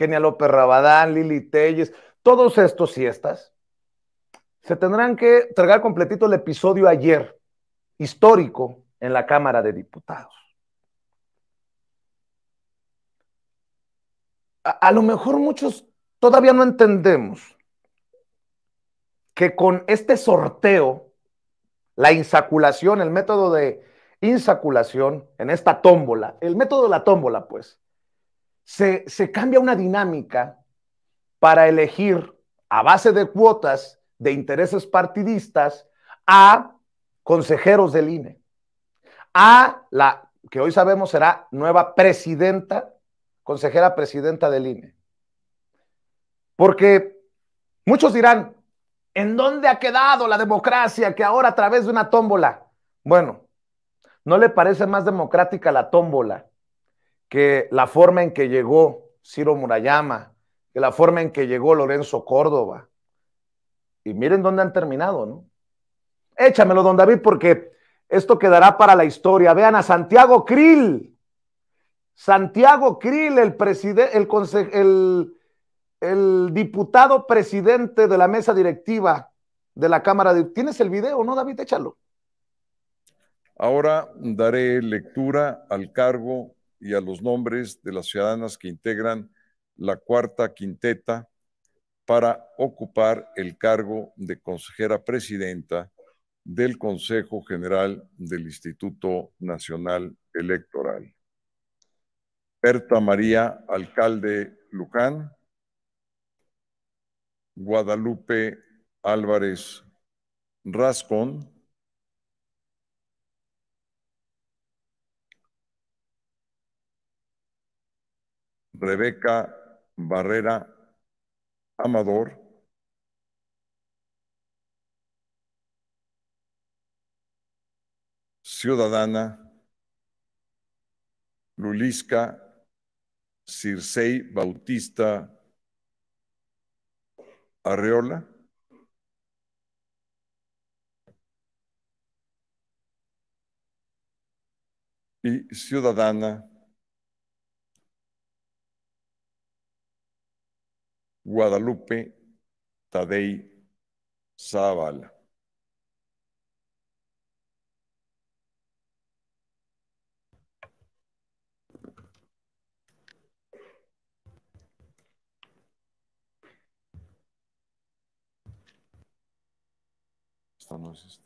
Kenia López Rabadán, Lili Telles, todos estos y estas, se tendrán que tragar completito el episodio ayer, histórico, en la Cámara de Diputados. a lo mejor muchos todavía no entendemos que con este sorteo, la insaculación, el método de insaculación en esta tómbola, el método de la tómbola, pues, se, cambia una dinámica para elegir a base de cuotas de intereses partidistas a consejeros del INE, a la que hoy sabemos será nueva presidenta, consejera presidenta del INE. Porque muchos dirán, ¿en dónde ha quedado la democracia que ahora a través de una tómbola? Bueno, ¿no le parece más democrática la tómbola que la forma en que llegó Ciro Murayama, que la forma en que llegó Lorenzo Córdoba. Y miren dónde han terminado, ¿no? Échamelo, don David, porque esto quedará para la historia. Vean a Santiago Krill. Santiago Krill, el, presidente, el, el, el diputado presidente de la mesa directiva de la Cámara de... ¿Tienes el video, no, David? Échalo. Ahora daré lectura al cargo y a los nombres de las ciudadanas que integran la cuarta quinteta para ocupar el cargo de consejera presidenta del Consejo General del Instituto Nacional Electoral. Berta María Alcalde Luján, Guadalupe Álvarez Rascón, Rebeca Barrera Amador. Ciudadana Lulisca Circei Bautista Arreola. Y ciudadana Guadalupe Tadei Zavala. Esta no es esta.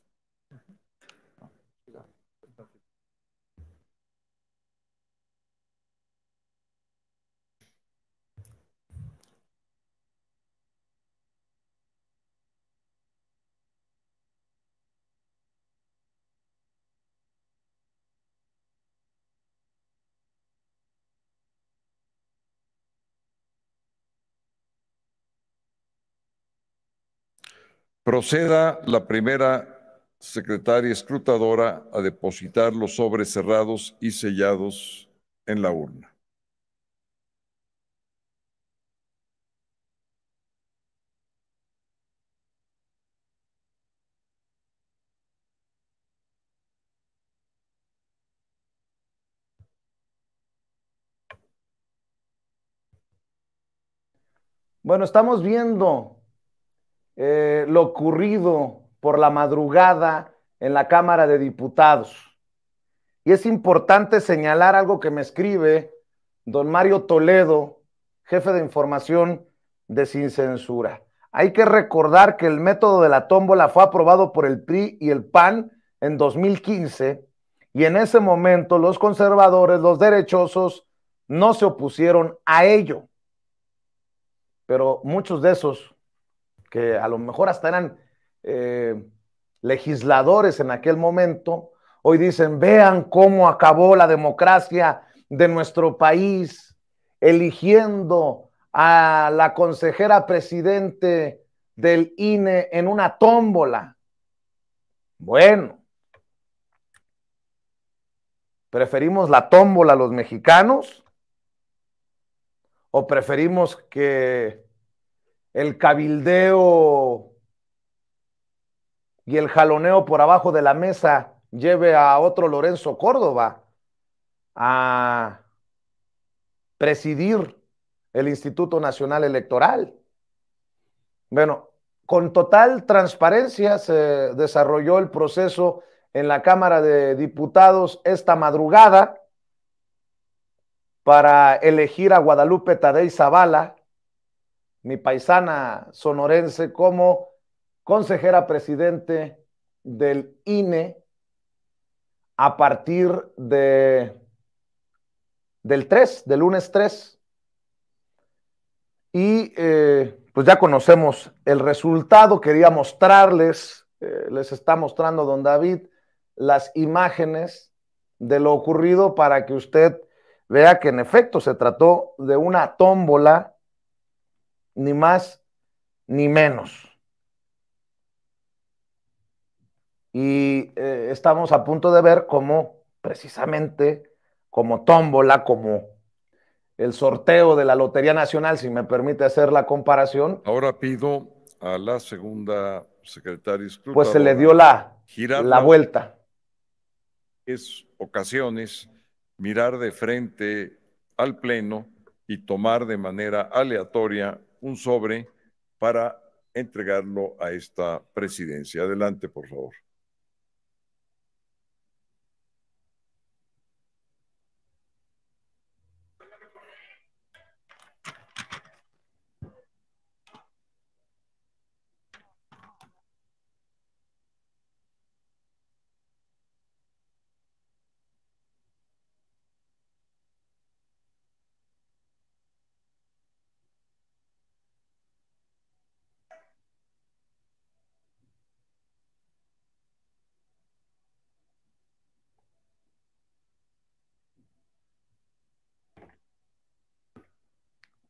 Proceda la primera secretaria escrutadora a depositar los sobres cerrados y sellados en la urna. Bueno, estamos viendo eh, lo ocurrido por la madrugada en la Cámara de Diputados. Y es importante señalar algo que me escribe don Mario Toledo, jefe de información de Sin Censura. Hay que recordar que el método de la tómbola fue aprobado por el PRI y el PAN en 2015 y en ese momento los conservadores, los derechosos, no se opusieron a ello. Pero muchos de esos que a lo mejor hasta eran eh, legisladores en aquel momento, hoy dicen, vean cómo acabó la democracia de nuestro país, eligiendo a la consejera presidente del INE en una tómbola. Bueno, ¿preferimos la tómbola a los mexicanos? ¿O preferimos que el cabildeo y el jaloneo por abajo de la mesa lleve a otro Lorenzo Córdoba a presidir el Instituto Nacional Electoral. Bueno, con total transparencia se desarrolló el proceso en la Cámara de Diputados esta madrugada para elegir a Guadalupe Tadei Zavala mi paisana sonorense, como consejera presidente del INE a partir de, del 3, del lunes 3. Y eh, pues ya conocemos el resultado, quería mostrarles, eh, les está mostrando don David las imágenes de lo ocurrido para que usted vea que en efecto se trató de una tómbola ni más ni menos. Y eh, estamos a punto de ver cómo, precisamente, como tómbola, como el sorteo de la Lotería Nacional, si me permite hacer la comparación. Ahora pido a la segunda secretaria. Pues se le dio la, la vuelta. Es ocasiones mirar de frente al Pleno y tomar de manera aleatoria un sobre para entregarlo a esta presidencia. Adelante, por favor.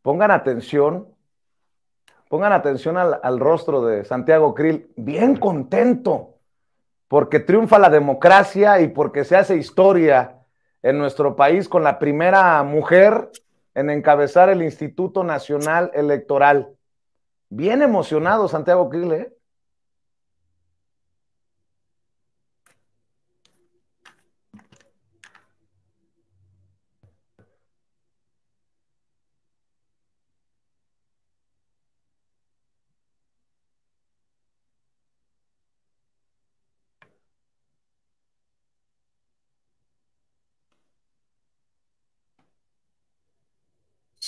Pongan atención, pongan atención al, rostro de Santiago Krill, bien contento, porque triunfa la democracia y porque se hace historia en nuestro país con la primera mujer en encabezar el Instituto Nacional Electoral. Bien emocionado Santiago Krill, ¿eh?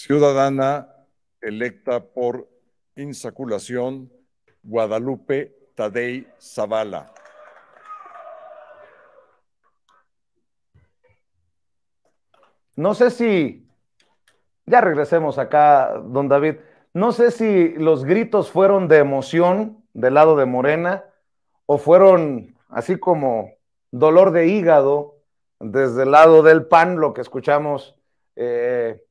ciudadana electa por insaculación Guadalupe Tadei Zavala. No sé si, ya regresemos acá, don David, no sé si los gritos fueron de emoción del lado de Morena o fueron así como dolor de hígado desde el lado del PAN, lo que escuchamos eh,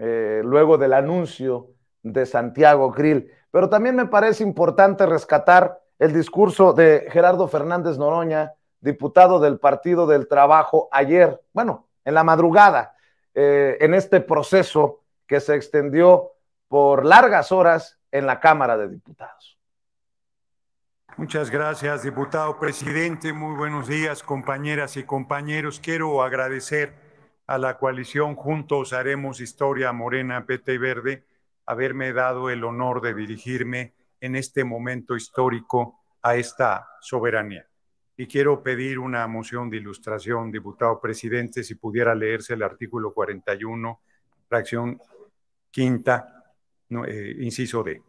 eh, luego del anuncio de Santiago Grill, Pero también me parece importante rescatar el discurso de Gerardo Fernández Noroña, diputado del Partido del Trabajo, ayer, bueno, en la madrugada, eh, en este proceso que se extendió por largas horas en la Cámara de Diputados. Muchas gracias, diputado presidente. Muy buenos días, compañeras y compañeros. Quiero agradecer a la coalición Juntos Haremos Historia Morena, PT y Verde, haberme dado el honor de dirigirme en este momento histórico a esta soberanía. Y quiero pedir una moción de ilustración, diputado presidente, si pudiera leerse el artículo 41, fracción quinta, eh, inciso D.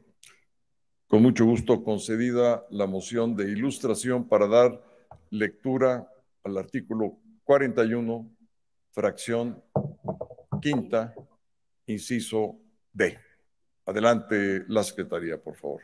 Con mucho gusto concedida la moción de ilustración para dar lectura al artículo 41, fracción quinta, inciso D. Adelante la Secretaría, por favor.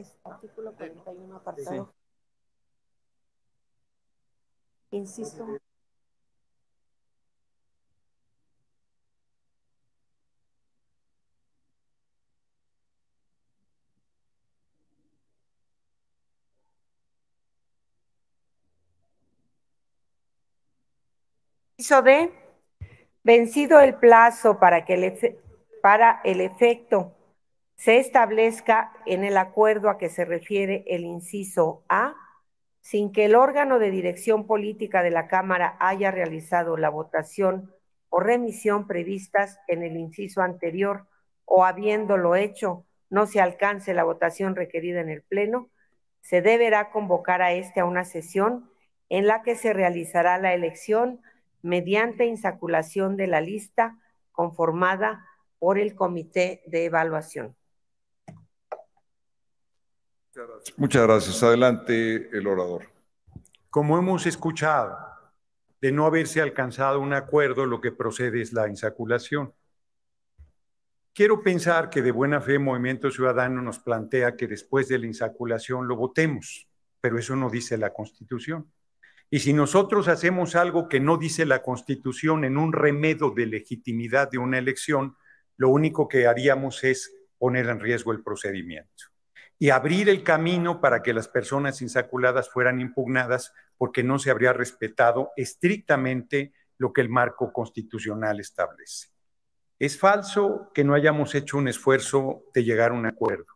es artículo 41, apartado. Insisto. Hizo de vencido el plazo para que el para el efecto se establezca en el acuerdo a que se refiere el inciso A, sin que el órgano de dirección política de la Cámara haya realizado la votación o remisión previstas en el inciso anterior o habiéndolo hecho no se alcance la votación requerida en el Pleno, se deberá convocar a este a una sesión en la que se realizará la elección mediante insaculación de la lista conformada por el Comité de Evaluación. Muchas gracias. Adelante el orador. Como hemos escuchado, de no haberse alcanzado un acuerdo, lo que procede es la insaculación. Quiero pensar que de buena fe Movimiento Ciudadano nos plantea que después de la insaculación lo votemos, pero eso no dice la Constitución. Y si nosotros hacemos algo que no dice la Constitución en un remedo de legitimidad de una elección, lo único que haríamos es poner en riesgo el procedimiento y abrir el camino para que las personas insaculadas fueran impugnadas porque no se habría respetado estrictamente lo que el marco constitucional establece. Es falso que no hayamos hecho un esfuerzo de llegar a un acuerdo,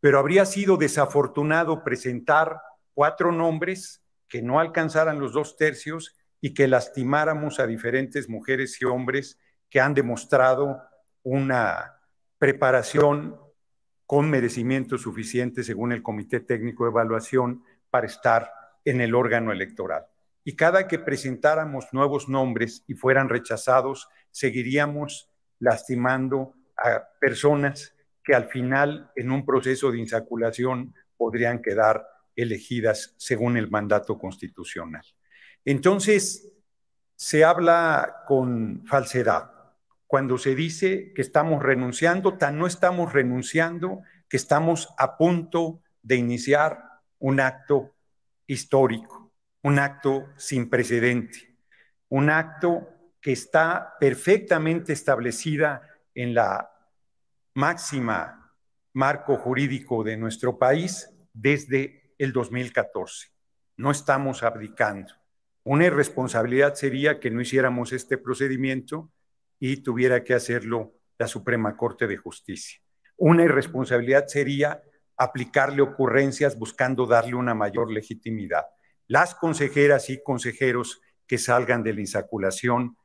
pero habría sido desafortunado presentar cuatro nombres que no alcanzaran los dos tercios y que lastimáramos a diferentes mujeres y hombres que han demostrado una preparación con merecimiento suficiente según el Comité Técnico de Evaluación para estar en el órgano electoral. Y cada que presentáramos nuevos nombres y fueran rechazados, seguiríamos lastimando a personas que al final en un proceso de insaculación podrían quedar elegidas según el mandato constitucional. Entonces, se habla con falsedad cuando se dice que estamos renunciando, tan no estamos renunciando que estamos a punto de iniciar un acto histórico, un acto sin precedente, un acto que está perfectamente establecida en la máxima marco jurídico de nuestro país desde el 2014. No estamos abdicando. Una irresponsabilidad sería que no hiciéramos este procedimiento y tuviera que hacerlo la Suprema Corte de Justicia. Una irresponsabilidad sería aplicarle ocurrencias buscando darle una mayor legitimidad. Las consejeras y consejeros que salgan de la insaculación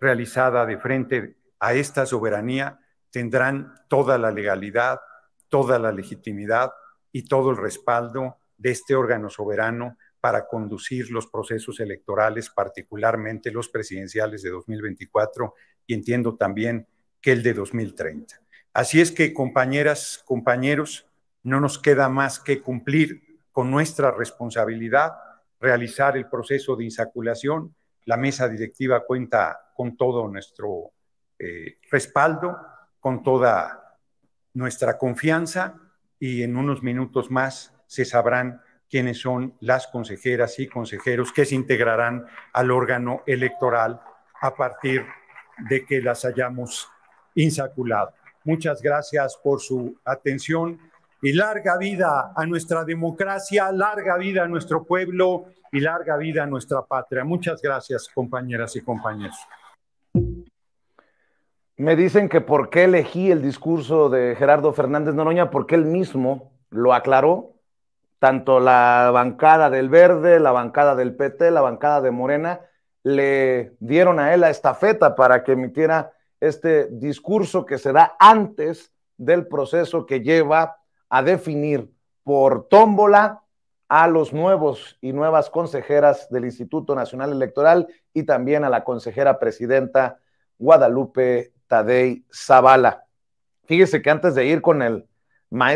realizada de frente a esta soberanía tendrán toda la legalidad, toda la legitimidad y todo el respaldo de este órgano soberano para conducir los procesos electorales, particularmente los presidenciales de 2024 y entiendo también que el de 2030. Así es que, compañeras, compañeros, no nos queda más que cumplir con nuestra responsabilidad, realizar el proceso de insaculación. La mesa directiva cuenta con todo nuestro eh, respaldo, con toda nuestra confianza y en unos minutos más se sabrán quiénes son las consejeras y consejeros que se integrarán al órgano electoral a partir de que las hayamos insaculado. Muchas gracias por su atención y larga vida a nuestra democracia, larga vida a nuestro pueblo y larga vida a nuestra patria. Muchas gracias, compañeras y compañeros. Me dicen que por qué elegí el discurso de Gerardo Fernández Noroña, porque él mismo lo aclaró tanto la bancada del Verde, la bancada del PT, la bancada de Morena, le dieron a él esta estafeta para que emitiera este discurso que se da antes del proceso que lleva a definir por tómbola a los nuevos y nuevas consejeras del Instituto Nacional Electoral y también a la consejera presidenta Guadalupe Tadei Zavala. Fíjese que antes de ir con el maestro